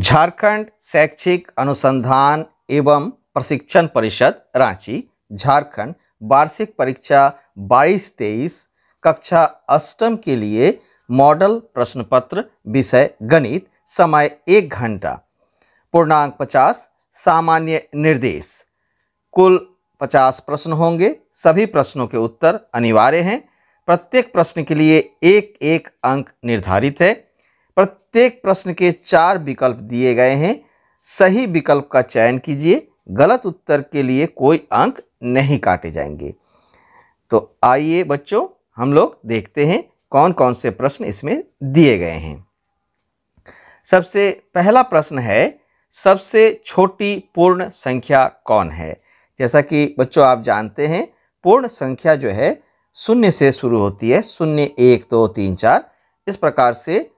झारखंड शैक्षिक अनुसंधान एवं प्रशिक्षण परिषद रांची झारखंड वार्षिक परीक्षा बाईस तेईस कक्षा अष्टम के लिए मॉडल प्रश्न पत्र विषय गणित समय एक घंटा पूर्णांक पचास सामान्य निर्देश कुल पचास प्रश्न होंगे सभी प्रश्नों के उत्तर अनिवार्य हैं प्रत्येक प्रश्न के लिए एक एक अंक निर्धारित है प्रत्येक प्रश्न के चार विकल्प दिए गए हैं सही विकल्प का चयन कीजिए गलत उत्तर के लिए कोई अंक नहीं काटे जाएंगे तो आइए बच्चों हम लोग देखते हैं कौन कौन से प्रश्न इसमें दिए गए हैं सबसे पहला प्रश्न है सबसे छोटी पूर्ण संख्या कौन है जैसा कि बच्चों आप जानते हैं पूर्ण संख्या जो है शून्य से शुरू होती है शून्य एक दो तो, तीन चार इस प्रकार से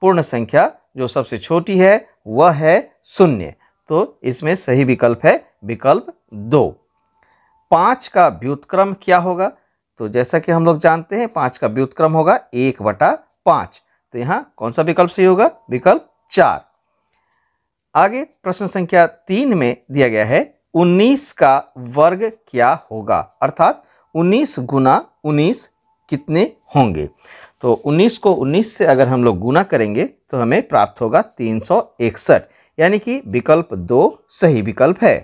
पूर्ण संख्या जो सबसे छोटी है वह है शून्य तो इसमें सही विकल्प है विकल्प दो पाँच का व्युतक्रम क्या होगा तो जैसा कि हम लोग जानते हैं पाँच का व्युतक्रम होगा एक बटा पाँच तो यहाँ कौन सा विकल्प सही होगा विकल्प चार आगे प्रश्न संख्या तीन में दिया गया है उन्नीस का वर्ग क्या होगा अर्थात उन्नीस गुना उन्नीस कितने होंगे तो 19 को 19 से अगर हम लोग गुना करेंगे तो हमें प्राप्त होगा तीन यानी कि विकल्प दो सही विकल्प है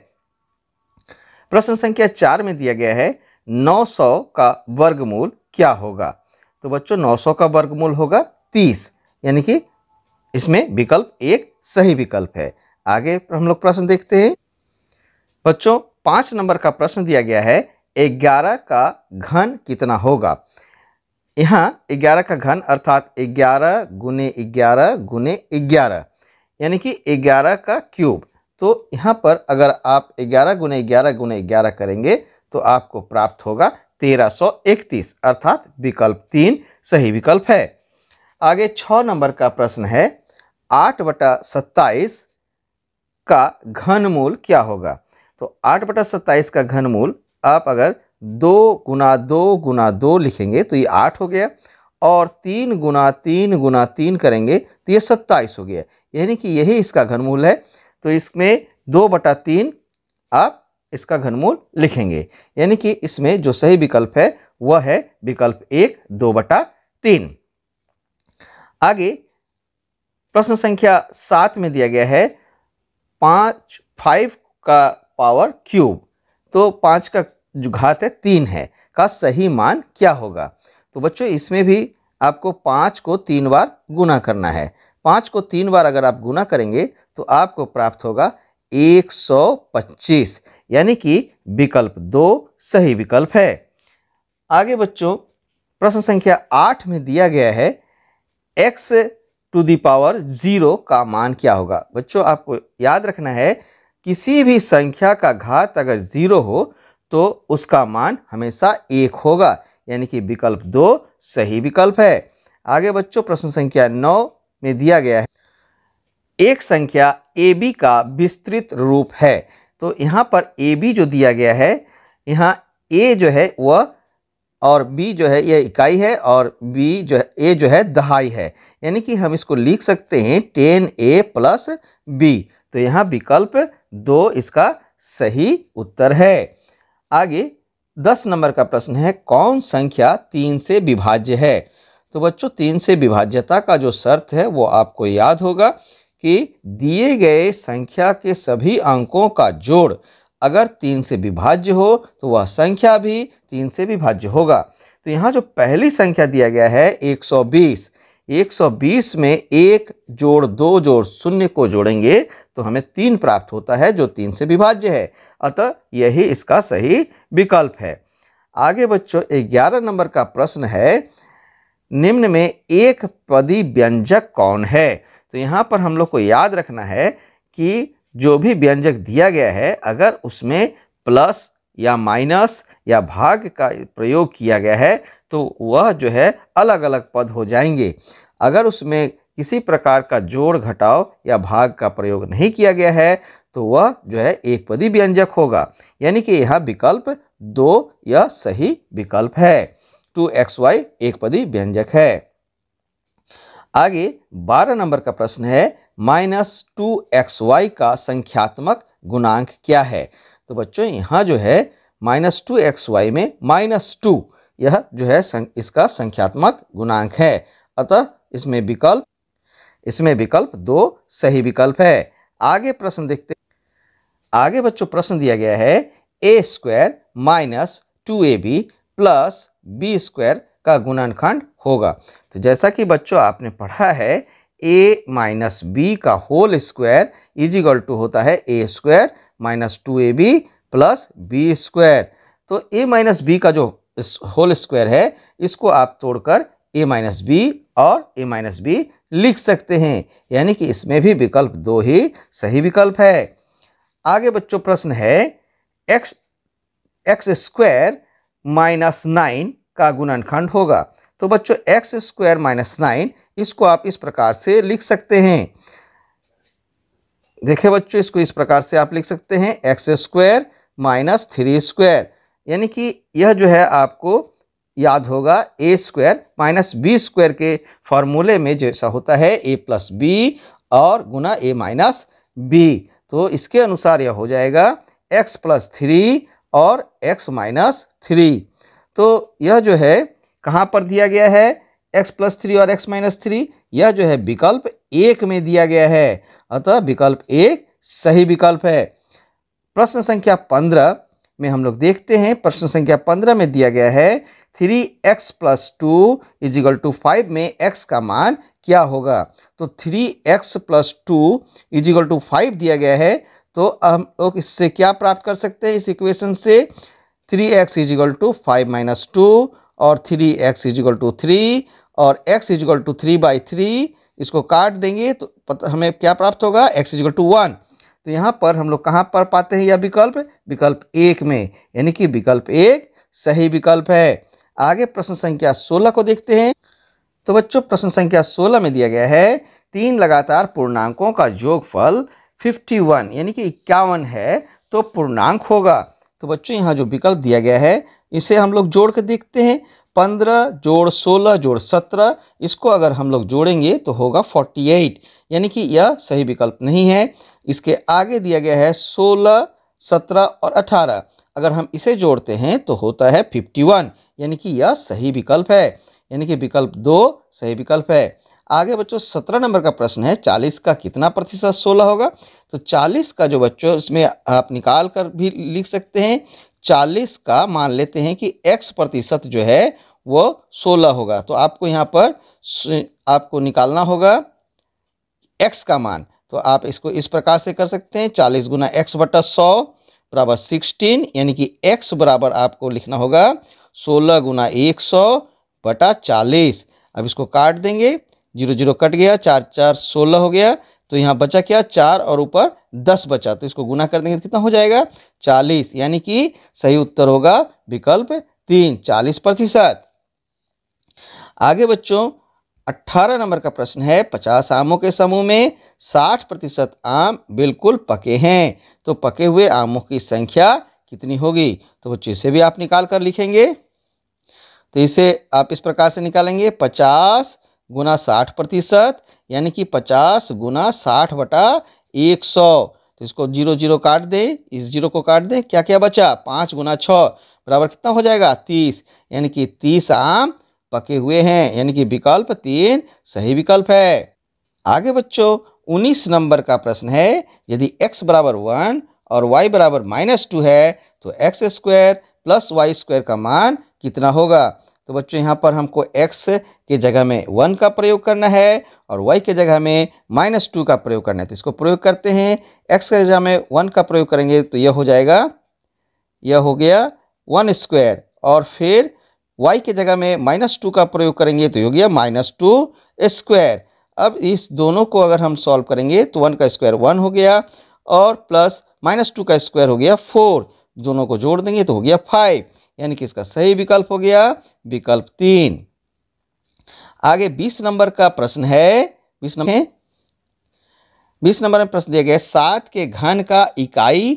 प्रश्न संख्या चार में दिया गया है 900 का वर्गमूल क्या होगा तो बच्चों 900 का वर्गमूल होगा 30 यानी कि इसमें विकल्प एक सही विकल्प है आगे हम लोग प्रश्न देखते हैं बच्चों पांच नंबर का प्रश्न दिया गया है ग्यारह का घन कितना होगा यहाँ ग्यारह का घन अर्थात ग्यारह गुने ग्यारह गुने ग्यारह यानी कि ग्यारह का क्यूब तो यहाँ पर अगर आप ग्यारह गुने ग्यारह गुने ग्यारह करेंगे तो आपको प्राप्त होगा तेरह सौ इकतीस अर्थात विकल्प तीन सही विकल्प है आगे छ नंबर का प्रश्न है आठ बटा सत्ताईस का घनमूल क्या होगा तो आठ बटा सत्ताईस का घनमूल आप अगर दो गुना दो गुना दो लिखेंगे तो ये आठ हो गया और तीन गुना तीन गुना तीन करेंगे तो ये सत्ताईस हो गया यानी कि यही इसका घनमूल है तो इसमें दो बटा तीन आप इसका घनमूल लिखेंगे यानी कि इसमें जो सही विकल्प है वह है विकल्प एक दो बटा तीन आगे प्रश्न संख्या सात में दिया गया है पाँच फाइव का पावर क्यूब तो पाँच का जो घात है तीन है का सही मान क्या होगा तो बच्चों इसमें भी आपको पाँच को तीन बार गुना करना है पाँच को तीन बार अगर आप गुना करेंगे तो आपको प्राप्त होगा 125 यानी कि विकल्प दो सही विकल्प है आगे बच्चों प्रश्न संख्या आठ में दिया गया है x to the power zero का मान क्या होगा बच्चों आपको याद रखना है किसी भी संख्या का घात अगर जीरो हो तो उसका मान हमेशा एक होगा यानी कि विकल्प दो सही विकल्प है आगे बच्चों प्रश्न संख्या नौ में दिया गया है एक संख्या ए बी का विस्तृत रूप है तो यहाँ पर ए बी जो दिया गया है यहाँ ए जो है वह और बी जो है यह इकाई है और बी जो है ए जो है दहाई है यानी कि हम इसको लिख सकते हैं टेन ए प्लस बी तो यहाँ विकल्प दो इसका सही उत्तर है आगे दस नंबर का प्रश्न है कौन संख्या तीन से विभाज्य है तो बच्चों तीन से विभाज्यता का जो शर्त है वो आपको याद होगा कि दिए गए संख्या के सभी अंकों का जोड़ अगर तीन से विभाज्य हो तो वह संख्या भी तीन से विभाज्य होगा तो यहाँ जो पहली संख्या दिया गया है 120 120 में एक जोड़ दो जोड़ शून्य को जोड़ेंगे तो हमें तीन प्राप्त होता है जो तीन से विभाज्य है अतः यही इसका सही विकल्प है आगे बच्चों ग्यारह नंबर का प्रश्न है निम्न में एक पदी व्यंजक कौन है तो यहाँ पर हम लोग को याद रखना है कि जो भी व्यंजक दिया गया है अगर उसमें प्लस या माइनस या भाग का प्रयोग किया गया है तो वह जो है अलग अलग पद हो जाएंगे अगर उसमें किसी प्रकार का जोड़ घटाव या भाग का प्रयोग नहीं किया गया है तो वह जो है एक पदी व्यंजक होगा यानी कि यह विकल्प दो यह सही विकल्प है टू तो एक्स वाई एक पदी व्यंजक है आगे बारह नंबर का प्रश्न है माइनस टू एक्स वाई का संख्यात्मक गुणांक क्या है तो बच्चों यहाँ जो है माइनस टू एक्स वाई में माइनस टू यह जो है इसका संख्यात्मक गुणांक है अतः इसमें विकल्प इसमें विकल्प दो सही विकल्प है आगे प्रश्न देखते आगे बच्चों प्रश्न दिया गया है a square minus two a b plus b square का गुणनखंड होगा तो जैसा कि बच्चों आपने पढ़ा है ए माइनस बी का होल स्क्वायर इजिकल टू होता है a square minus two a b plus b square तो ए माइनस बी का जो होल स्क्वायर है इसको आप तोड़कर ए माइनस बी और ए माइनस बी लिख सकते हैं यानी कि इसमें भी विकल्प दो ही सही विकल्प है आगे बच्चों प्रश्न है x x square minus nine का गुणनखंड होगा तो बच्चों एक्स स्क्वायर माइनस नाइन इसको आप इस प्रकार से लिख सकते हैं देखिए बच्चों इसको इस प्रकार से आप लिख सकते हैं x square minus three square यानी कि यह जो है आपको याद होगा a square minus b square के फॉर्मूले में जैसा होता है ए प्लस बी और गुना ए माइनस बी तो इसके अनुसार यह हो जाएगा एक्स प्लस थ्री और एक्स माइनस थ्री तो यह जो है कहाँ पर दिया गया है एक्स प्लस थ्री और एक्स माइनस थ्री यह जो है विकल्प एक में दिया गया है अतः विकल्प एक सही विकल्प है प्रश्न संख्या पंद्रह में हम लोग देखते हैं प्रश्न संख्या पंद्रह में दिया गया है three x plus two equal to five में एक्स का मान क्या होगा तो three x plus two equal to five दिया गया है तो हम लोग इससे क्या प्राप्त कर सकते हैं इस इक्वेशन से three x equal to five minus two और three x equal to three और x equal to three by three इसको काट देंगे तो पता हमें क्या प्राप्त होगा एक्स इजिकल टू वन तो यहाँ पर हम लोग कहाँ पर पाते हैं यह विकल्प विकल्प एक में यानी कि विकल्प एक सही विकल्प है आगे प्रश्न संख्या सोलह को देखते हैं तो बच्चों प्रश्न संख्या सोलह में दिया गया है तीन लगातार पूर्णांकों का योगफल 51 यानी कि इक्यावन है तो पूर्णांक होगा तो बच्चों यहाँ जो विकल्प दिया गया है इसे हम लोग जोड़ कर देखते हैं पंद्रह जोड़ सोलह जोड़ सत्रह इसको अगर हम लोग जोड़ेंगे तो होगा फोर्टी एट यानी कि यह सही विकल्प नहीं है इसके आगे दिया गया है सोलह सत्रह और अठारह अगर हम इसे जोड़ते हैं तो होता है फिफ्टी वन यानी कि यह सही विकल्प है यानी कि विकल्प दो सही विकल्प है आगे बच्चों सत्रह नंबर का प्रश्न है चालीस का कितना प्रतिशत सोलह होगा तो चालीस का जो बच्चों इसमें आप निकाल कर भी लिख सकते हैं चालीस का मान लेते हैं कि एक्स प्रतिशत जो है वो सोलह होगा तो आपको यहाँ पर आपको निकालना होगा एक्स का मान तो आप इसको इस प्रकार से कर सकते हैं चालीस गुना एक्स बटा सौ बराबर सिक्सटीन यानी कि एक्स बराबर आपको लिखना होगा सोलह गुना एक सौ बटा चालीस अब इसको काट देंगे जीरो जीरो कट गया चार चार सोलह हो गया तो यहाँ बचा क्या चार और ऊपर दस बचा तो इसको गुना कर देंगे तो कितना हो जाएगा चालीस यानी कि सही उत्तर होगा विकल्प तीन चालीस प्रतिशत आगे बच्चों अट्ठारह नंबर का प्रश्न है पचास आमों के समूह में साठ प्रतिशत आम बिल्कुल पके हैं तो पके हुए आमों की संख्या कितनी होगी तो बच्चों इसे भी आप निकाल कर लिखेंगे तो इसे आप इस प्रकार से निकालेंगे पचास गुना साठ प्रतिशत यानी कि पचास गुना साठ बटा एक सौ तो इसको जीरो जीरो काट दें इस जीरो को काट दें क्या क्या बचा पाँच गुना छः बराबर कितना हो जाएगा तीस यानी कि तीस आम पके हुए हैं यानी कि विकल्प तीन सही विकल्प है आगे बच्चों उन्नीस नंबर का प्रश्न है यदि x बराबर वन और y बराबर माइनस टू है तो x square plus y square का मान कितना होगा तो बच्चों यहाँ पर हमको x के जगह में वन का प्रयोग करना है और y के जगह में माइनस टू का प्रयोग करना है तो इसको प्रयोग करते हैं x के जगह में वन का प्रयोग करेंगे तो यह हो जाएगा यह हो गया वन स्क्वायर और फिर y के जगह में माइनस टू का प्रयोग करेंगे तो यह हो गया माइनस टू स्क्वायर अब इस दोनों को अगर हम सॉल्व करेंगे तो वन का स्क्वायर वन हो गया और प्लस माइनस टू का स्क्वायर हो गया फोर दोनों को जोड़ देंगे तो हो गया फाइव यानी कि इसका सही विकल्प हो गया विकल्प तीन आगे बीस नंबर का प्रश्न है बीस नंबर बीस नंबर में प्रश्न दिया गया सात के घन का इकाई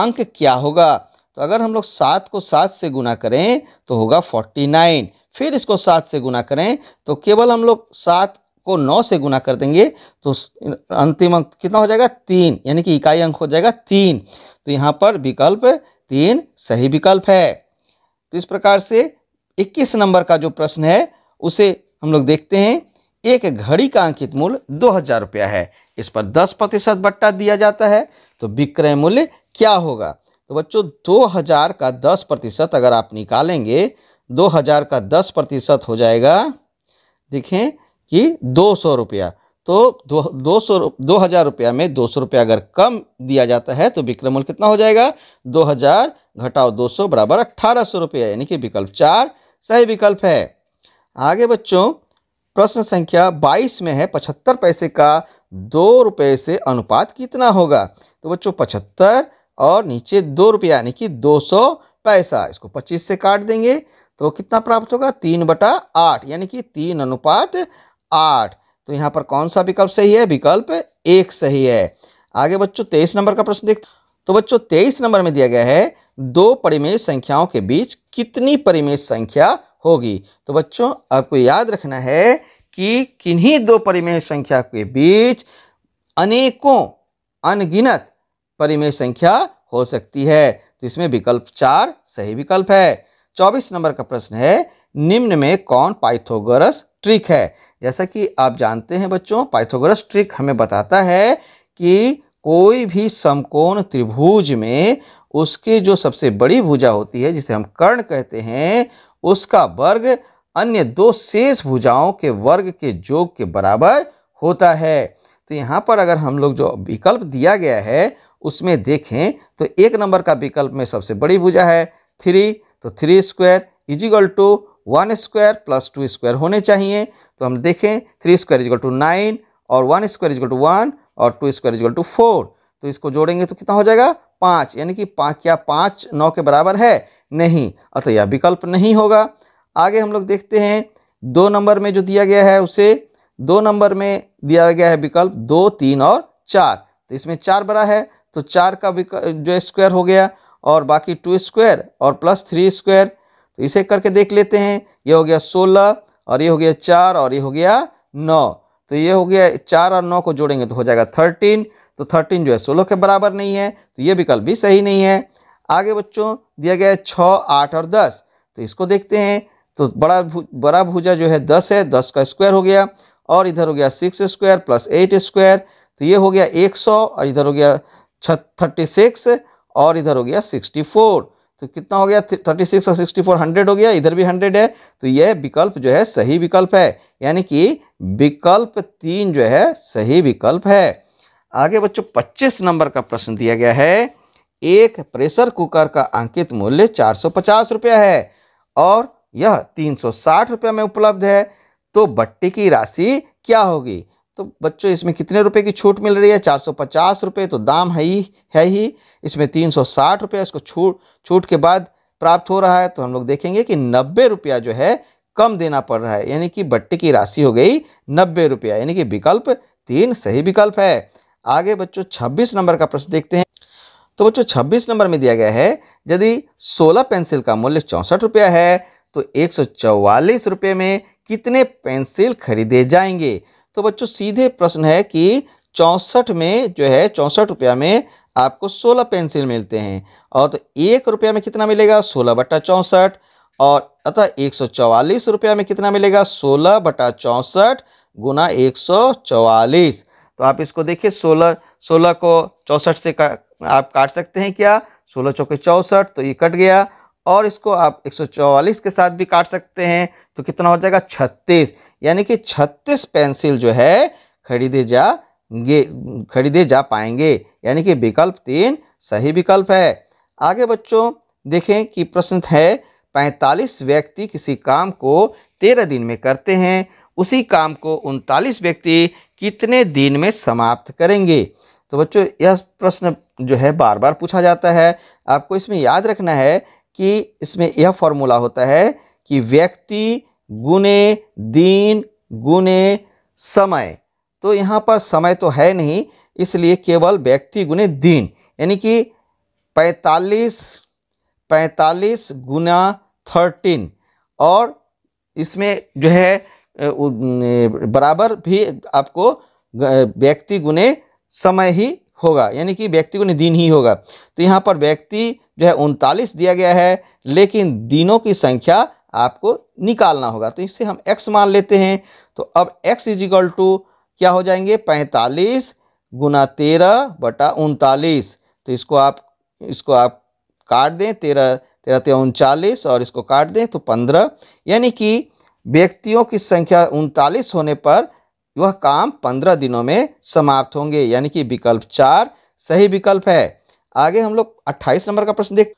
अंक क्या होगा तो अगर हम लोग सात को सात से गुना करें तो होगा फोर्टी नाइन फिर इसको सात से गुना करें तो केवल हम लोग सात को नौ से गुना कर देंगे तो अंतिम अंक कितना हो जाएगा तीन यानी कि इकाई अंक हो जाएगा तीन तो यहाँ पर विकल्प तीन सही विकल्प है तो इस प्रकार से इक्कीस नंबर का जो प्रश्न है उसे हम लोग देखते हैं एक घड़ी का अंकित मूल्य दो हज़ार रुपया है इस पर दस प्रतिशत बट्टा दिया जाता है तो विक्रय मूल्य क्या होगा तो बच्चों दो हज़ार का दस प्रतिशत अगर आप निकालेंगे दो हज़ार का दस प्रतिशत हो जाएगा देखें कि दो सौ रुपया तो दो सौ दो हज़ार रुपया में दो सौ रुपया अगर कम दिया जाता है तो विक्रय मूल्य कितना हो जाएगा दो हज़ार घटाओ दो सौ बराबर अट्ठारह सौ रुपया यानी कि विकल्प चार सही विकल्प है आगे बच्चों प्रश्न संख्या बाईस में है पचहत्तर पैसे का दो रुपये से अनुपात कितना होगा तो बच्चों पचहत्तर और नीचे दो रुपया यानी कि दो सौ पैसा इसको पच्चीस से काट देंगे तो कितना प्राप्त होगा तीन बटा आठ यानी कि तीन अनुपात आठ तो यहाँ पर कौन सा विकल्प सही है विकल्प एक सही है आगे बच्चों तेईस नंबर का प्रश्न देख तो बच्चों तेईस नंबर में दिया गया है दो परिमेय संख्याओं के बीच कितनी परिमेय संख्या होगी तो बच्चों आपको याद रखना है कि किन्हीं दो परिमेय संख्या के बीच अनेकों अनगिनत परिमेय संख्या हो सकती है तो इसमें विकल्प चार सही विकल्प है चौबीस नंबर का प्रश्न है निम्न में कौन पाइथोगोरस ट्रिक है जैसा कि आप जानते हैं बच्चों पाइथागोरस ट्रिक हमें बताता है कि कोई भी समकोण त्रिभुज में उसकी जो सबसे बड़ी भुजा होती है जिसे हम कर्ण कहते हैं उसका वर्ग अन्य दो शेष भुजाओं के वर्ग के योग के बराबर होता है तो यहाँ पर अगर हम लोग जो विकल्प दिया गया है उसमें देखें तो एक नंबर का विकल्प में सबसे बड़ी भुजा है थ्री तो three square equal to one square plus two square होने चाहिए तो हम देखें three square equal to nine और one square equal to one और two square equal to four तो इसको जोड़ेंगे तो कितना हो जाएगा पाँच यानी कि पाँच क्या पाँच नौ के बराबर है नहीं अतः यह विकल्प नहीं होगा आगे हम लोग देखते हैं दो नंबर में जो दिया गया है उसे दो नंबर में दिया गया है विकल्प दो तीन और चार तो इसमें चार बड़ा है तो चार का जो स्क्वायर हो गया और बाकी टू स्क्वायर और प्लस थ्री स्क्वायर तो इसे करके देख लेते हैं यह हो गया सोलह और ये हो गया चार और ये हो गया नौ तो ये हो गया चार और नौ को जोड़ेंगे तो हो जाएगा थर्टीन तो थर्टीन जो है सोलह के बराबर नहीं है तो ये विकल्प भी सही नहीं है आगे बच्चों दिया गया है छः आठ और दस तो इसको देखते हैं तो बड़ा भु, बड़ा भुजा जो है दस है दस का स्क्वायर हो गया और इधर हो गया six square plus eight square तो ये हो गया एक सौ और इधर हो गया थर्टी सिक्स और इधर हो गया सिक्सटी फोर तो कितना हो गया थर्टी सिक्स और सिक्सटी फोर हंड्रेड हो गया इधर भी हंड्रेड है तो यह विकल्प जो है सही विकल्प है यानी कि विकल्प तीन जो है सही विकल्प है आगे बच्चों पच्चीस नंबर का प्रश्न दिया गया है एक प्रेशर कुकर का अंकित मूल्य चार सौ पचास रुपया है और यह तीन सौ साठ रुपये में उपलब्ध है तो बट्टी की राशि क्या होगी तो बच्चों इसमें कितने रुपए की छूट मिल रही है चार सौ पचास रुपये तो दाम है ही है ही इसमें तीन सौ साठ रुपये इसको छूट छूट के बाद प्राप्त हो रहा है तो हम लोग देखेंगे कि नब्बे रुपया जो है कम देना पड़ रहा है यानी कि बट्टे की राशि हो गई नब्बे रुपया यानी कि विकल्प तीन सही विकल्प है आगे बच्चों छब्बीस नंबर का प्रश्न देखते हैं तो बच्चों छब्बीस नंबर में दिया गया है यदि सोलह पेंसिल का मूल्य चौंसठ रुपया है तो एक सौ में कितने पेंसिल खरीदे जाएंगे तो बच्चों सीधे प्रश्न है कि चौंसठ में जो है चौंसठ रुपया में आपको सोलह पेंसिल मिलते हैं और तो एक रुपया में कितना मिलेगा सोलह बटा चौंसठ और अतः एक सौ चौवालीस रुपया में कितना मिलेगा सोलह बटा चौंसठ गुना एक सौ चौवालीस तो आप इसको देखिए सोलह सोलह को चौंसठ से का, आप काट सकते हैं क्या सोलह चौके चौंसठ तो ये कट गया और इसको आप एक सौ चौवालीस के साथ भी काट सकते हैं तो कितना हो जाएगा छत्तीस यानी कि छत्तीस पेंसिल जो है खरीदे जाएंगे खरीदे जा पाएंगे यानी कि विकल्प तीन सही विकल्प है आगे बच्चों देखें कि प्रश्न है पैंतालीस व्यक्ति किसी काम को तेरह दिन में करते हैं उसी काम को उनतालीस व्यक्ति कितने दिन में समाप्त करेंगे तो बच्चों यह प्रश्न जो है बार बार पूछा जाता है आपको इसमें याद रखना है कि इसमें यह फॉर्मूला होता है कि व्यक्ति गुने दिन गुने समय तो यहाँ पर समय तो है नहीं इसलिए केवल व्यक्ति गुने दिन यानी कि पैंतालीस पैंतालीस गुना थर्टीन और इसमें जो है बराबर भी आपको व्यक्ति गुने समय ही होगा यानी कि व्यक्ति गुने दिन ही होगा तो यहाँ पर व्यक्ति जो है उनतालीस दिया गया है लेकिन दिनों की संख्या आपको निकालना होगा तो इससे हम x मान लेते हैं तो अब x इजिकल टू क्या हो जाएंगे पैंतालीस गुना तेरह बटा उनतालीस तो इसको आप इसको आप काट दें तेरह तेरह तेरह उनचालीस और इसको काट दें तो पंद्रह यानी कि व्यक्तियों की संख्या उनतालीस होने पर वह काम पंद्रह दिनों में समाप्त होंगे यानी कि विकल्प चार सही विकल्प है आगे हम लोग अट्ठाईस नंबर का प्रश्न देख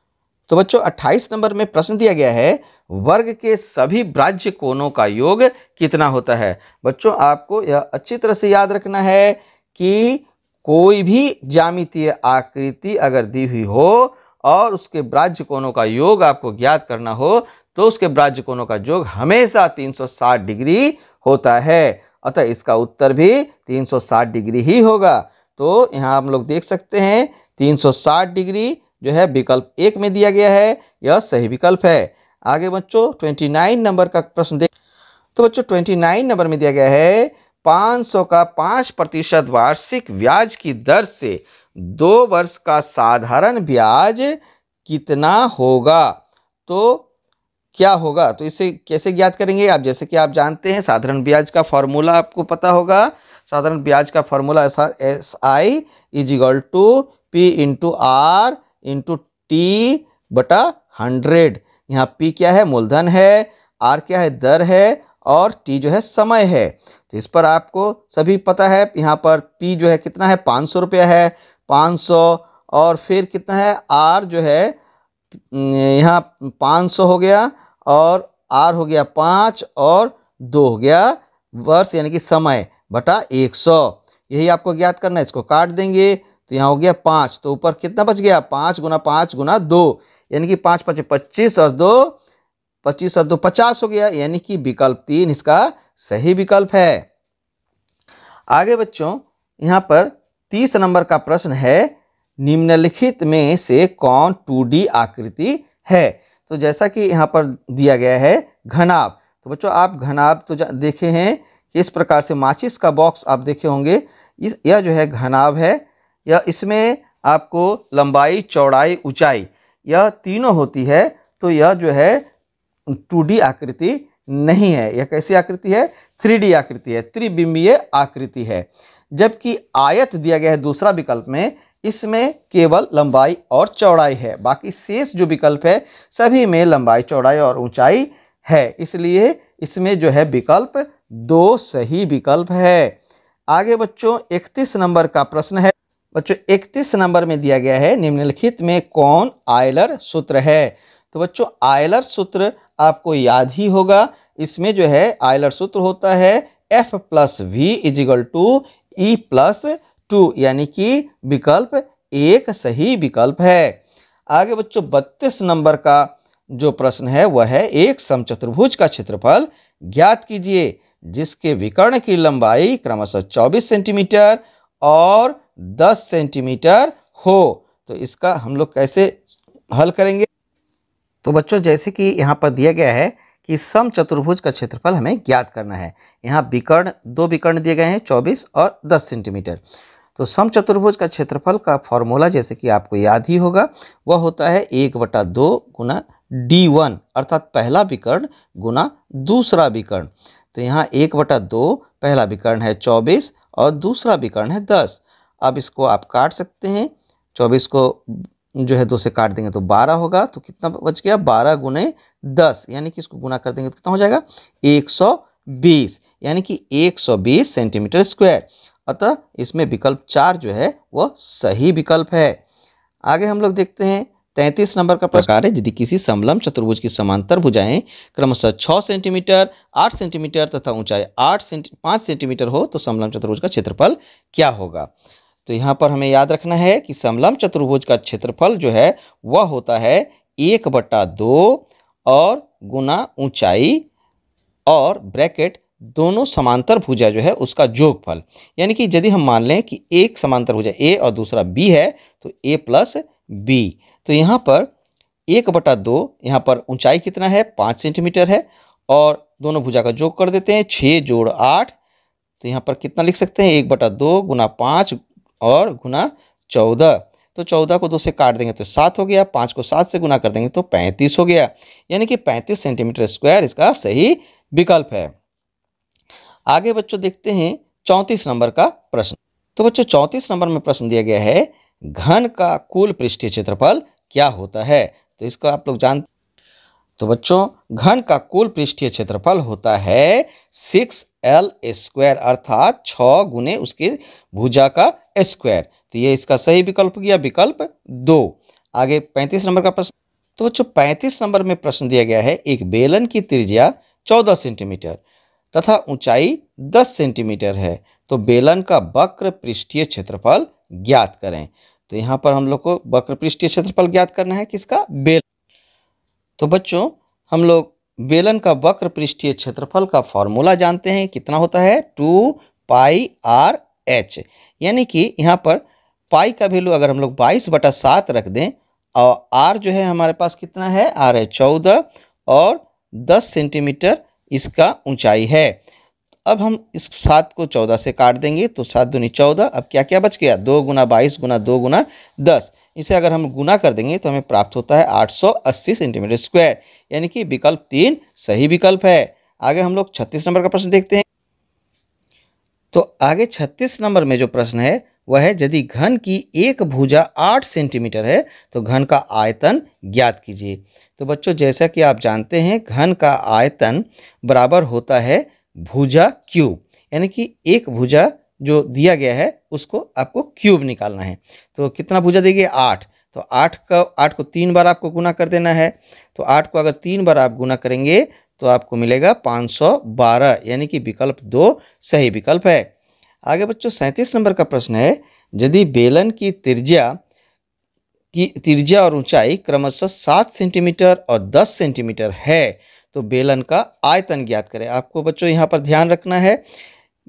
तो बच्चों 28 नंबर में प्रश्न दिया गया है वर्ग के सभी ब्राज्य कोणों का योग कितना होता है बच्चों आपको यह अच्छी तरह से याद रखना है कि कोई भी जामितीय आकृति अगर दी हुई हो और उसके ब्राज्य कोणों का योग आपको ज्ञात करना हो तो उसके ब्राज्य कोणों का योग हमेशा 360 डिग्री होता है अतः इसका उत्तर भी 360 डिग्री ही होगा तो यहाँ हम लोग देख सकते हैं 360 डिग्री जो है विकल्प एक में दिया गया है यह सही विकल्प है आगे बच्चों ट्वेंटी नाइन नंबर का प्रश्न देख तो बच्चों ट्वेंटी नाइन नंबर में दिया गया है पाँच सौ का पाँच प्रतिशत वार्षिक ब्याज की दर से दो वर्ष का साधारण ब्याज कितना होगा तो क्या होगा तो इसे कैसे ज्ञात करेंगे आप जैसे कि आप जानते हैं साधारण ब्याज का फॉर्मूला आपको पता होगा साधारण ब्याज का formula S I is equal to P into R into T बटा हंड्रेड यहाँ पी क्या है मूलधन है आर क्या है दर है और टी जो है समय है तो इस पर आपको सभी पता है यहाँ पर पी जो है कितना है पाँच सौ रुपया है पाँच सौ और फिर कितना है आर जो है यहाँ पाँच सौ हो गया और आर हो गया पाँच और दो हो गया वर्ष यानी कि समय बटा एक सौ यही आपको ज्ञात करना है इसको काट देंगे तो यहाँ हो गया पाँच तो ऊपर कितना बच गया पाँच गुना पाँच गुना दो यानी कि पाँच पचे पच्चीस और दो पच्चीस और दो पचास हो गया यानी कि विकल्प तीन इसका सही विकल्प है आगे बच्चों यहाँ पर तीस नंबर का प्रश्न है निम्नलिखित में से कौन टू डी आकृति है तो जैसा कि यहाँ पर दिया गया है घनाभ तो बच्चों आप घनाभ तो देखे हैं कि इस प्रकार से माचिस का बॉक्स आप देखे होंगे इस यह जो है घनाभ है या इसमें आपको लंबाई चौड़ाई ऊंचाई यह तीनों होती है तो यह जो है टू आकृति नहीं है यह कैसी आकृति है थ्री आकृति है त्रिबिंबीय आकृति है जबकि आयत दिया गया है दूसरा विकल्प में इसमें केवल लंबाई और चौड़ाई है बाकी शेष जो विकल्प है सभी में लंबाई चौड़ाई और ऊंचाई है इसलिए इसमें जो है विकल्प दो सही विकल्प है आगे बच्चों इकतीस नंबर का प्रश्न है बच्चों इकतीस नंबर में दिया गया है निम्नलिखित में कौन आयलर सूत्र है तो बच्चों आयलर सूत्र आपको याद ही होगा इसमें जो है आयलर सूत्र होता है F plus V is equal to E plus two यानी कि विकल्प एक सही विकल्प है आगे बच्चों बत्तीस नंबर का जो प्रश्न है वह है एक समचतुर्भुज का क्षेत्रफल ज्ञात कीजिए जिसके विकर्ण की लंबाई क्रमशः 24 सेंटीमीटर और दस सेंटीमीटर हो तो इसका हम लोग कैसे हल करेंगे तो बच्चों जैसे कि यहाँ पर दिया गया है कि सम चतुर्भुज का क्षेत्रफल हमें ज्ञात करना है यहाँ विकर्ण दो विकर्ण दिए गए हैं 24 और 10 सेंटीमीटर तो सम चतुर्भुज का क्षेत्रफल का फॉर्मूला जैसे कि आपको याद ही होगा वह होता है एक बटा दो गुना डी वन अर्थात पहला विकर्ण गुना दूसरा विकर्ण तो यहाँ एक बटा दो पहला विकर्ण है चौबीस और दूसरा विकर्ण है दस अब इसको आप काट सकते हैं चौबीस को जो है दो से काट देंगे तो बारह होगा तो कितना बच गया बारह गुने दस यानी कि इसको गुना कर देंगे तो कितना हो जाएगा एक सौ बीस यानी कि एक सौ बीस सेंटीमीटर स्क्वायर अतः इसमें विकल्प चार जो है वह सही विकल्प है आगे हम लोग देखते हैं तैंतीस नंबर का प्रकार है यदि किसी समलम चतुर्भुज की समांतर भुजाएं क्रमशः छः सेंटीमीटर आठ सेंटीमीटर तथा ऊंचाई आठ सेंटी पाँच सेंटीमीटर हो तो समलम चतुर्भुज का क्षेत्रफल क्या होगा तो यहाँ पर हमें याद रखना है कि समलम चतुर्भुज का क्षेत्रफल जो है वह होता है एक बट्टा दो और गुना ऊंचाई और ब्रैकेट दोनों समांतर भुजा जो है उसका जोगफल यानी कि यदि हम मान लें कि एक समांतर भुजा ए और दूसरा बी है तो ए प्लस बी तो यहाँ पर एक बटा दो यहाँ पर ऊंचाई कितना है पाँच सेंटीमीटर है और दोनों भुजा का जोग कर देते हैं छः जोड़ आठ तो यहाँ पर कितना लिख सकते हैं एक बटा दो गुना पाँच और गुना चौदह तो चौदह को दो से काट देंगे तो सात हो गया पाँच को सात से गुना कर देंगे तो पैंतीस हो गया यानी कि पैंतीस सेंटीमीटर स्क्वायर इसका सही विकल्प है आगे बच्चों देखते हैं चौंतीस नंबर का प्रश्न तो बच्चों चौंतीस नंबर में प्रश्न दिया गया है घन का कुल पृष्ठीय क्षेत्रफल क्या होता है तो इसका आप लोग जानते तो बच्चों घन का कुल पृष्ठीय क्षेत्रफल होता है सिक्स एल स्क्वायर अर्थात छ गुने उसके भुजा का स्क्वायर तो ये इसका सही विकल्प किया विकल्प दो आगे पैंतीस नंबर का प्रश्न तो बच्चों पैंतीस नंबर में प्रश्न दिया गया है एक बेलन की त्रिज्या चौदह सेंटीमीटर तथा ऊंचाई दस सेंटीमीटर है तो बेलन का वक्र पृष्ठीय क्षेत्रफल ज्ञात करें तो यहाँ पर हम लोग को वक्र पृष्ठीय क्षेत्रफल ज्ञात करना है किसका बेलन तो बच्चों हम लोग बेलन का वक्र पृष्ठीय क्षेत्रफल का फॉर्मूला जानते हैं कितना होता है टू पाई आर एच यानी कि यहाँ पर पाई का वैल्यू अगर हम लोग बाईस बटा सात रख दें और आर जो है हमारे पास कितना है आर है चौदह और दस सेंटीमीटर इसका ऊंचाई है अब हम इस सात को चौदह से काट देंगे तो सात दूनी चौदह अब क्या क्या बच गया दो गुना बाईस गुना दो गुना दस इसे अगर हम गुना कर देंगे तो हमें प्राप्त होता है 880 सेंटीमीटर स्क्वायर यानी कि विकल्प तीन सही विकल्प है आगे हम लोग 36 नंबर का प्रश्न देखते हैं तो आगे 36 नंबर में जो प्रश्न है वह है यदि घन की एक भुजा 8 सेंटीमीटर है तो घन का आयतन ज्ञात कीजिए तो बच्चों जैसा कि आप जानते हैं घन का आयतन बराबर होता है भुजा क्यूब यानी कि एक भुजा जो दिया गया है उसको आपको क्यूब निकालना है तो कितना पूछा देगी आठ तो आठ का आठ को तीन बार आपको गुना कर देना है तो आठ को अगर तीन बार आप गुना करेंगे तो आपको मिलेगा पाँच सौ बारह यानी कि विकल्प दो सही विकल्प है आगे बच्चों सैंतीस नंबर का प्रश्न है यदि बेलन की त्रिज्या की त्रिज्या और ऊंचाई क्रमशः सात सेंटीमीटर और दस सेंटीमीटर है तो बेलन का आयतन ज्ञात करें आपको बच्चों यहाँ पर ध्यान रखना है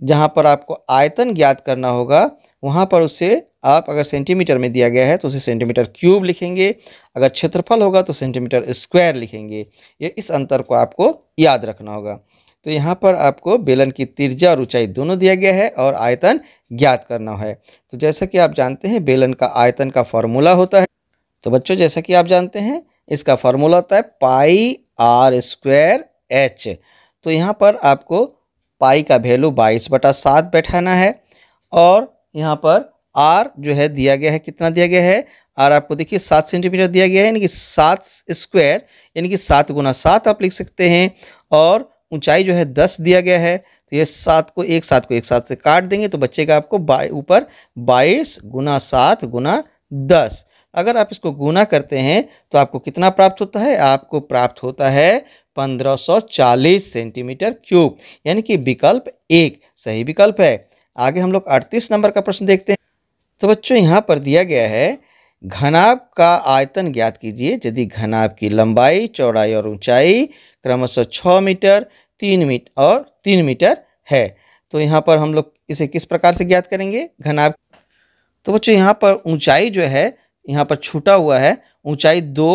जहाँ पर आपको आयतन ज्ञात करना होगा वहाँ पर उसे आप अगर सेंटीमीटर में दिया गया है तो उसे सेंटीमीटर क्यूब लिखेंगे अगर क्षेत्रफल होगा तो सेंटीमीटर स्क्वायर लिखेंगे ये इस अंतर को आपको याद रखना होगा तो यहाँ पर आपको बेलन की तिरजा और ऊंचाई दोनों दिया गया है और आयतन ज्ञात करना है तो जैसा कि आप जानते हैं बेलन का आयतन का फॉर्मूला होता है तो बच्चों जैसा कि आप जानते हैं इसका फॉर्मूला होता है पाई आर स्क्वायर एच तो यहाँ पर आपको पाई का वैल्यू बाईस बटा सात बैठाना है और यहाँ पर आर जो है दिया गया है कितना दिया गया है आर आपको देखिए सात सेंटीमीटर दिया गया है यानी कि सात स्क्वायर यानी कि सात गुना सात आप लिख सकते हैं और ऊंचाई जो है दस दिया गया है तो ये सात को एक साथ को एक साथ से काट देंगे तो बच्चे का आपको ऊपर बाईस गुना सात गुना दस अगर आप इसको गुना करते हैं तो आपको कितना प्राप्त होता है आपको प्राप्त होता है 1540 सेंटीमीटर क्यूब यानी कि विकल्प एक सही विकल्प है आगे हम लोग 38 नंबर का प्रश्न देखते हैं तो बच्चों यहाँ पर दिया गया है घनाभ का आयतन ज्ञात कीजिए यदि घनाभ की लंबाई चौड़ाई और ऊंचाई क्रमशः छः मीटर तीन मीटर और तीन मीटर है तो यहाँ पर हम लोग इसे किस प्रकार से ज्ञात करेंगे घनाभ तो बच्चों यहाँ पर ऊंचाई जो है यहाँ पर छूटा हुआ है ऊंचाई दो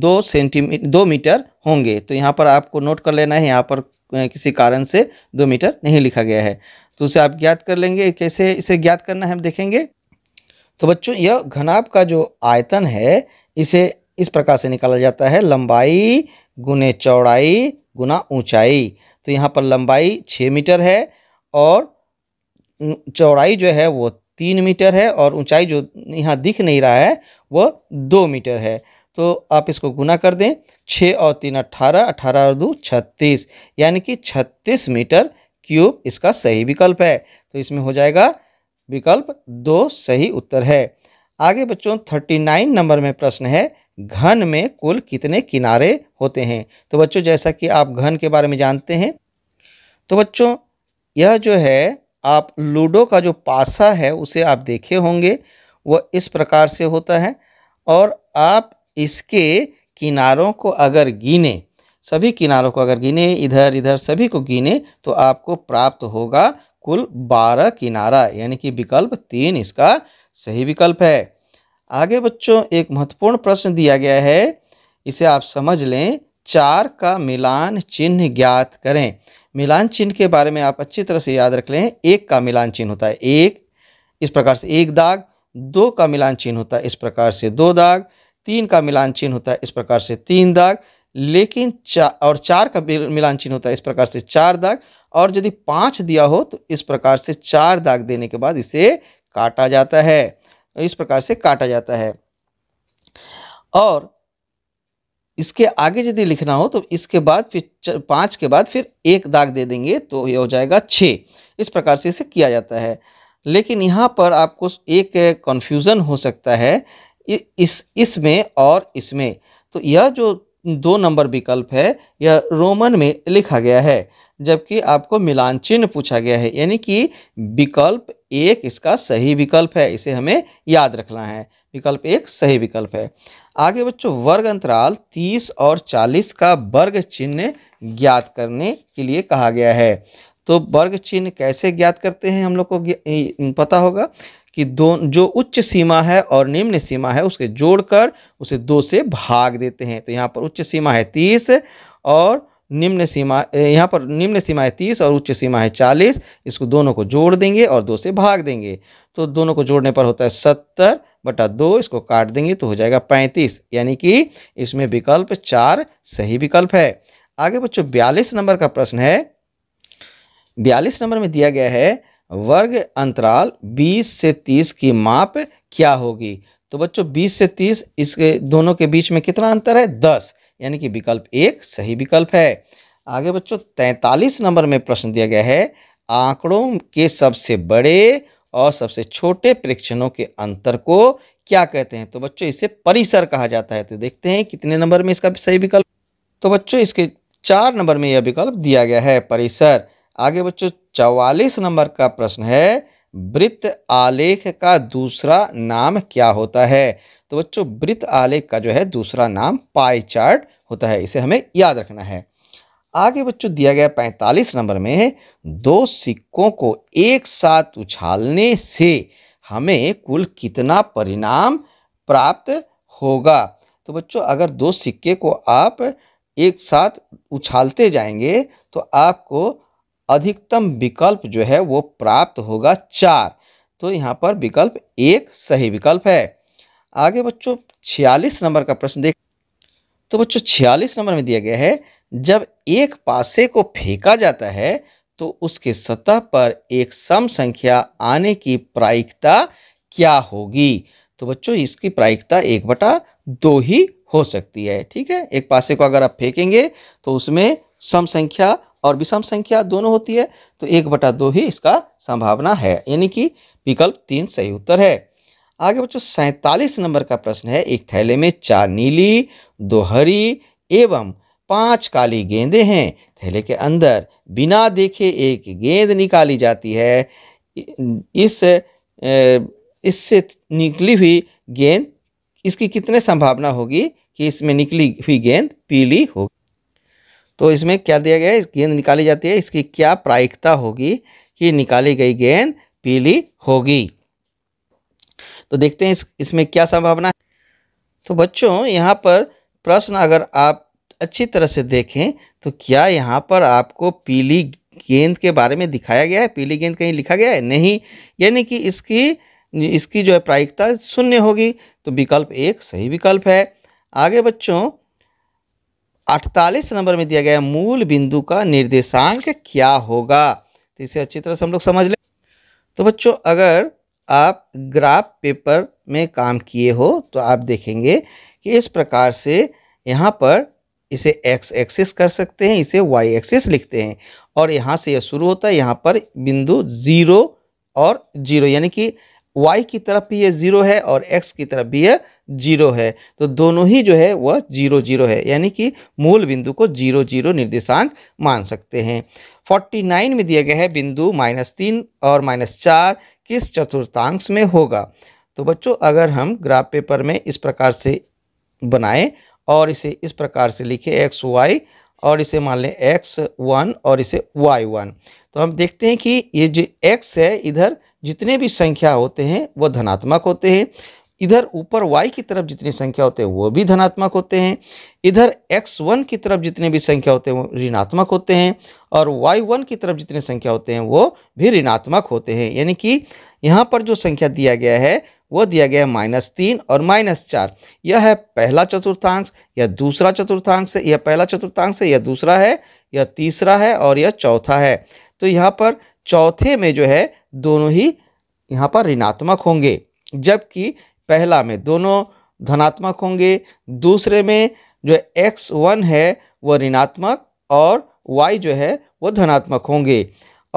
दो सेंटीमीटर दो मीटर होंगे तो यहाँ पर आपको नोट कर लेना है यहाँ पर किसी कारण से दो मीटर नहीं लिखा गया है तो उसे आप ज्ञात कर लेंगे कैसे इसे ज्ञात करना है हम देखेंगे तो बच्चों यह घनाभ का जो आयतन है इसे इस प्रकार से निकाला जाता है लंबाई गुने चौड़ाई गुना ऊंचाई तो यहाँ पर लंबाई छः मीटर है और चौड़ाई जो है वो तीन मीटर है और ऊंचाई जो यहाँ दिख नहीं रहा है वो दो मीटर है तो आप इसको गुना कर दें छः और तीन अट्ठारह अट्ठारह और दो छत्तीस यानी कि छत्तीस मीटर क्यूब इसका सही विकल्प है तो इसमें हो जाएगा विकल्प दो सही उत्तर है आगे बच्चों थर्टी नाइन नंबर में प्रश्न है घन में कुल कितने किनारे होते हैं तो बच्चों जैसा कि आप घन के बारे में जानते हैं तो बच्चों यह जो है आप लूडो का जो पासा है उसे आप देखे होंगे वह इस प्रकार से होता है और आप इसके किनारों को अगर गिने सभी किनारों को अगर गिने इधर इधर सभी को गिने तो आपको प्राप्त होगा कुल बारह किनारा यानी कि विकल्प तीन इसका सही विकल्प है आगे बच्चों एक महत्वपूर्ण प्रश्न दिया गया है इसे आप समझ लें चार का मिलान चिन्ह ज्ञात करें मिलान चिन्ह के बारे में आप अच्छी तरह से याद रख लें एक का मिलान चिन्ह होता है एक इस प्रकार से एक दाग दो का मिलान चिन्ह होता है इस प्रकार से दो दाग तीन का मिलान चिन्ह होता है इस प्रकार से तीन दाग लेकिन चा और चार का मिलान चिन्ह होता है इस प्रकार से चार दाग और यदि पाँच दिया हो तो इस प्रकार से चार दाग देने के बाद इसे काटा जाता है इस प्रकार से काटा जाता है और इसके आगे यदि लिखना हो तो इसके बाद फिर पाँच के बाद फिर एक दाग दे देंगे तो ये हो जाएगा छः इस प्रकार से इसे किया जाता है लेकिन यहाँ पर आपको एक कन्फ्यूज़न हो सकता है इस इसमें और इसमें तो यह जो दो नंबर विकल्प है यह रोमन में लिखा गया है जबकि आपको मिलान चिन्ह पूछा गया है यानी कि विकल्प एक इसका सही विकल्प है इसे हमें याद रखना है विकल्प एक सही विकल्प है आगे बच्चों वर्ग अंतराल 30 और 40 का वर्ग चिन्ह ज्ञात करने के लिए कहा गया है तो वर्ग चिन्ह कैसे ज्ञात करते हैं हम लोग को पता होगा कि दो जो उच्च सीमा है और निम्न सीमा है उसके जोड़कर उसे दो से भाग देते हैं तो यहाँ पर उच्च सीमा है तीस और निम्न सीमा यहाँ पर निम्न सीमा है तीस और उच्च सीमा है चालीस इसको दोनों को जोड़ देंगे और दो से भाग देंगे तो दोनों को जोड़ने पर होता है सत्तर बटा दो इसको काट देंगे तो हो जाएगा पैंतीस यानी कि इसमें विकल्प चार सही विकल्प है आगे बच्चों बयालीस नंबर का प्रश्न है बयालीस नंबर में दिया गया है वर्ग अंतराल 20 से 30 की माप क्या होगी तो बच्चों 20 से 30 इसके दोनों के बीच में कितना अंतर है 10 यानी कि विकल्प एक सही विकल्प है आगे बच्चों 43 नंबर में प्रश्न दिया गया है आंकड़ों के सबसे बड़े और सबसे छोटे प्रेक्षणों के अंतर को क्या कहते हैं तो बच्चों इसे परिसर कहा जाता है तो देखते हैं कितने नंबर में इसका सही विकल्प तो बच्चों इसके चार नंबर में यह विकल्प दिया गया है परिसर आगे बच्चों चवालीस नंबर का प्रश्न है वृत्त आलेख का दूसरा नाम क्या होता है तो बच्चों वृत्त आलेख का जो है दूसरा नाम पाई चार्ट होता है इसे हमें याद रखना है आगे बच्चों दिया गया पैंतालीस नंबर में दो सिक्कों को एक साथ उछालने से हमें कुल कितना परिणाम प्राप्त होगा तो बच्चों अगर दो सिक्के को आप एक साथ उछालते जाएंगे तो आपको अधिकतम विकल्प जो है वो प्राप्त होगा चार तो यहाँ पर विकल्प एक सही विकल्प है आगे बच्चों छियालीस नंबर का प्रश्न देख तो बच्चों छियालीस नंबर में दिया गया है जब एक पासे को फेंका जाता है तो उसके सतह पर एक सम संख्या आने की प्रायिकता क्या होगी तो बच्चों इसकी प्रायिकता एक बटा दो ही हो सकती है ठीक है एक पासे को अगर आप फेंकेंगे तो उसमें सम संख्या और विषम संख्या दोनों होती है तो एक बटा दो ही इसका संभावना है यानी कि विकल्प तीन सही उत्तर है आगे बच्चों सैतालीस नंबर का प्रश्न है एक थैले में चार नीली दो हरी एवं पांच काली गेंदे हैं थैले के अंदर बिना देखे एक गेंद निकाली जाती है इस इससे निकली हुई गेंद इसकी कितने संभावना होगी कि इसमें निकली हुई गेंद पीली होगी तो इसमें क्या दिया गया है गेंद निकाली जाती है इसकी क्या प्रायिकता होगी कि निकाली गई गेंद पीली होगी तो देखते हैं इस इसमें क्या संभावना है तो बच्चों यहाँ पर प्रश्न अगर आप अच्छी तरह से देखें तो क्या यहाँ पर आपको पीली गेंद के बारे में दिखाया गया है पीली गेंद कहीं लिखा गया है नहीं यानी कि इसकी इसकी जो है प्रायिकता शून्य होगी तो विकल्प एक सही विकल्प है आगे बच्चों अड़तालीस नंबर में दिया गया मूल बिंदु का निर्देशांक क्या होगा तो इसे अच्छी तरह से हम लोग समझ लें तो बच्चों अगर आप ग्राफ पेपर में काम किए हो तो आप देखेंगे कि इस प्रकार से यहाँ पर इसे एक्स एक्सिस कर सकते हैं इसे वाई एक्सिस लिखते हैं और यहाँ से यह शुरू होता है यहाँ पर बिंदु ज़ीरो और जीरो यानी कि y की तरफ भी ये ज़ीरो है और x की तरफ भी ये जीरो है तो दोनों ही जो है वह जीरो जीरो है यानी कि मूल बिंदु को जीरो जीरो निर्देशांक मान सकते हैं 49 में दिया गया है बिंदु माइनस तीन और माइनस चार किस चतुर्थांश में होगा तो बच्चों अगर हम ग्राफ पेपर में इस प्रकार से बनाएं और इसे इस प्रकार से लिखें एक्स वाई और इसे मान लें एक्स वन और इसे वाई वन तो हम देखते हैं कि ये जो एक्स है इधर जितने भी संख्या होते हैं वह धनात्मक होते हैं इधर ऊपर y की तरफ जितनी संख्या होते हैं वो भी धनात्मक होते हैं इधर x1 की तरफ जितने भी संख्या होते हैं वो ऋणात्मक होते हैं और y1 की तरफ जितने संख्या होते हैं वो भी ऋणात्मक होते हैं यानी कि यहाँ पर जो संख्या दिया गया है वो दिया गया है माइनस तीन और माइनस चार यह है पहला चतुर्थांश या दूसरा चतुर्थांश है यह पहला चतुर्थांश है यह दूसरा है यह तीसरा है और यह चौथा है तो यहाँ पर चौथे में जो है दोनों ही यहाँ पर ऋणात्मक होंगे जबकि पहला में दोनों धनात्मक होंगे दूसरे में जो एक्स वन है वह ऋणात्मक और वाई जो है वो धनात्मक होंगे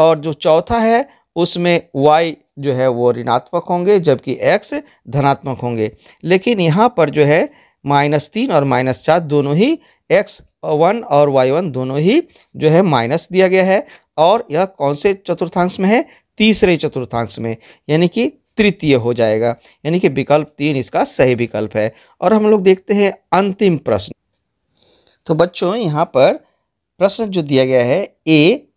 और जो चौथा है उसमें वाई जो है वो ऋणात्मक होंगे जबकि एक्स धनात्मक होंगे लेकिन यहाँ पर जो है माइनस तीन और माइनस चार दोनों ही एक्स वन और वाई वन दोनों ही जो है माइनस दिया गया है और यह कौन से चतुर्थांश में है तीसरे चतुर्थांश में यानी कि तृतीय हो जाएगा यानी कि विकल्प तीन इसका सही विकल्प है और हम लोग देखते हैं अंतिम प्रश्न तो बच्चों यहाँ पर प्रश्न जो दिया गया है ए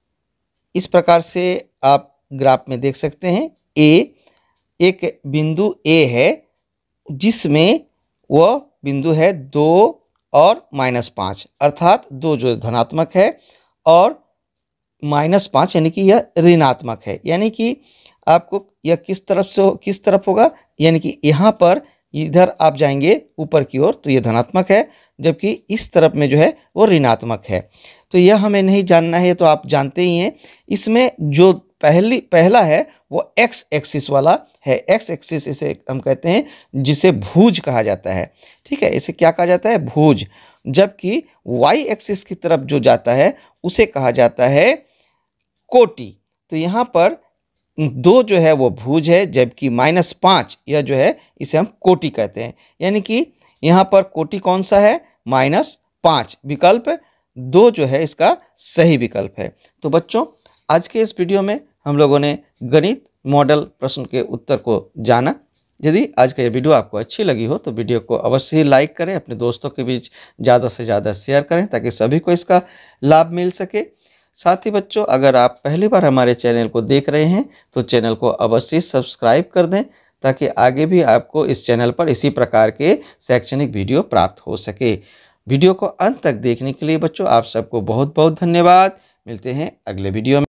इस प्रकार से आप ग्राफ में देख सकते हैं ए एक बिंदु ए है जिसमें वह बिंदु है दो और माइनस पाँच अर्थात दो जो धनात्मक है और माइनस पाँच यानी कि यह ऋणात्मक है यानी कि आपको यह किस तरफ से किस तरफ होगा यानी कि यहाँ पर इधर आप जाएंगे ऊपर की ओर तो यह धनात्मक है जबकि इस तरफ में जो है वो ऋणात्मक है तो यह हमें नहीं जानना है तो आप जानते ही हैं इसमें जो पहली पहला है वो एक्स एक्सिस वाला है एक्स एक्सिस इसे हम कहते हैं जिसे भूज कहा जाता है ठीक है इसे क्या कहा जाता है भूज जबकि वाई एक्सिस की तरफ जो जाता है उसे कहा जाता है कोटि तो यहाँ पर दो जो है वो भुज है जबकि माइनस पाँच यह जो है इसे हम कोटि कहते हैं यानी कि यहाँ पर कोटि कौन सा है माइनस पाँच विकल्प दो जो है इसका सही विकल्प है तो बच्चों आज के इस वीडियो में हम लोगों ने गणित मॉडल प्रश्न के उत्तर को जाना यदि आज का ये वीडियो आपको अच्छी लगी हो तो वीडियो को अवश्य ही लाइक करें अपने दोस्तों के बीच ज़्यादा से ज़्यादा शेयर करें ताकि सभी को इसका लाभ मिल सके साथ ही बच्चों अगर आप पहली बार हमारे चैनल को देख रहे हैं तो चैनल को अवश्य सब्सक्राइब कर दें ताकि आगे भी आपको इस चैनल पर इसी प्रकार के शैक्षणिक वीडियो प्राप्त हो सके वीडियो को अंत तक देखने के लिए बच्चों आप सबको बहुत बहुत धन्यवाद मिलते हैं अगले वीडियो में